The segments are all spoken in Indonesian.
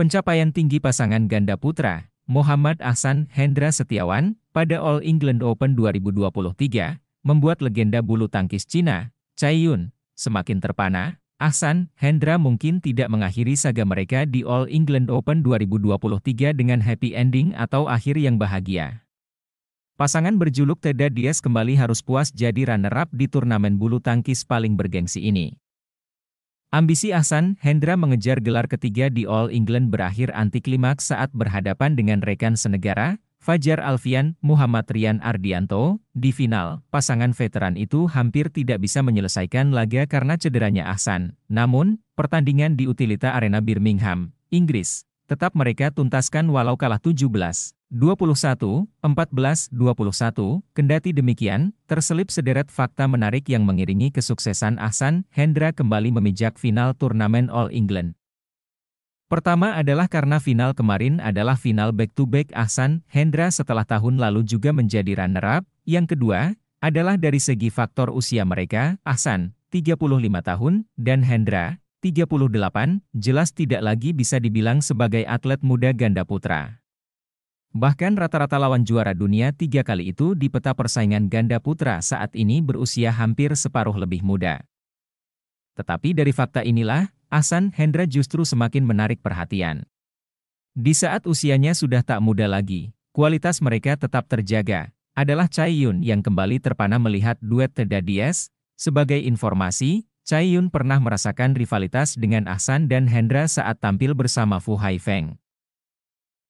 Pencapaian tinggi pasangan ganda putra, Muhammad Ahsan Hendra Setiawan, pada All England Open 2023, membuat legenda bulu tangkis Cina, Chai Yun, semakin terpana. Ahsan Hendra mungkin tidak mengakhiri saga mereka di All England Open 2023 dengan happy ending atau akhir yang bahagia. Pasangan berjuluk Teda Diaz kembali harus puas jadi runner-up di turnamen bulu tangkis paling bergengsi ini. Ambisi Ahsan Hendra mengejar gelar ketiga di All England berakhir anti klimaks saat berhadapan dengan rekan senegara, Fajar Alfian Muhammad Rian Ardianto. Di final, pasangan veteran itu hampir tidak bisa menyelesaikan laga karena cederanya Ahsan. Namun, pertandingan di Utilita Arena Birmingham, Inggris, tetap mereka tuntaskan walau kalah 17, 21, 14, 21. Kendati demikian, terselip sederet fakta menarik yang mengiringi kesuksesan Ahsan Hendra kembali memijak final turnamen All England. Pertama adalah karena final kemarin adalah final back-to-back -back Ahsan Hendra setelah tahun lalu juga menjadi runner-up. Yang kedua adalah dari segi faktor usia mereka, Ahsan, 35 tahun, dan Hendra, 38, jelas tidak lagi bisa dibilang sebagai atlet muda ganda putra. Bahkan rata-rata lawan juara dunia tiga kali itu di peta persaingan ganda putra saat ini berusia hampir separuh lebih muda. Tetapi dari fakta inilah, Ahsan Hendra justru semakin menarik perhatian. Di saat usianya sudah tak muda lagi, kualitas mereka tetap terjaga, adalah Chai Yun yang kembali terpana melihat duet Teda Diaz, sebagai informasi, Chai Yun pernah merasakan rivalitas dengan Ahsan dan Hendra saat tampil bersama Fu Hai Feng.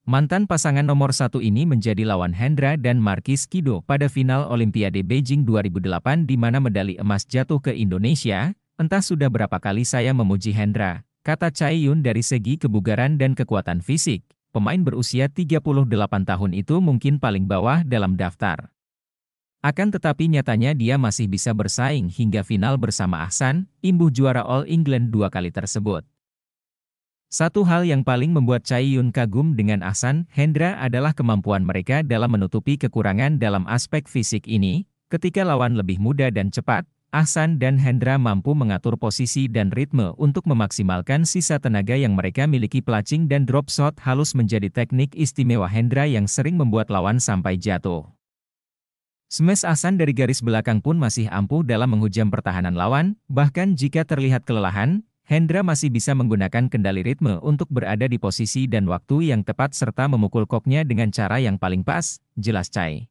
Mantan pasangan nomor satu ini menjadi lawan Hendra dan Markis Kido pada final Olimpiade Beijing 2008 di mana medali emas jatuh ke Indonesia, entah sudah berapa kali saya memuji Hendra, kata Chai Yun dari segi kebugaran dan kekuatan fisik pemain berusia 38 tahun itu mungkin paling bawah dalam daftar. Akan tetapi nyatanya dia masih bisa bersaing hingga final bersama Ahsan, imbuh juara All England dua kali tersebut. Satu hal yang paling membuat Chai Yun kagum dengan Ahsan, Hendra adalah kemampuan mereka dalam menutupi kekurangan dalam aspek fisik ini, ketika lawan lebih muda dan cepat, Ahsan dan Hendra mampu mengatur posisi dan ritme untuk memaksimalkan sisa tenaga yang mereka miliki pelacing dan drop shot halus menjadi teknik istimewa Hendra yang sering membuat lawan sampai jatuh. Smash Asan dari garis belakang pun masih ampuh dalam menghujam pertahanan lawan, bahkan jika terlihat kelelahan, Hendra masih bisa menggunakan kendali ritme untuk berada di posisi dan waktu yang tepat serta memukul koknya dengan cara yang paling pas, jelas Cai.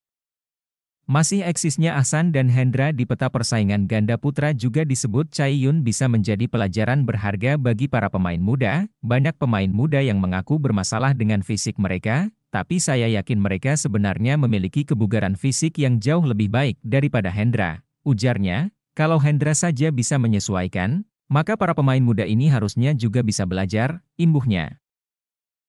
Masih eksisnya Asan dan Hendra di peta persaingan ganda putra juga disebut Cai Yun bisa menjadi pelajaran berharga bagi para pemain muda. Banyak pemain muda yang mengaku bermasalah dengan fisik mereka, tapi saya yakin mereka sebenarnya memiliki kebugaran fisik yang jauh lebih baik daripada Hendra. Ujarnya, kalau Hendra saja bisa menyesuaikan, maka para pemain muda ini harusnya juga bisa belajar, imbuhnya.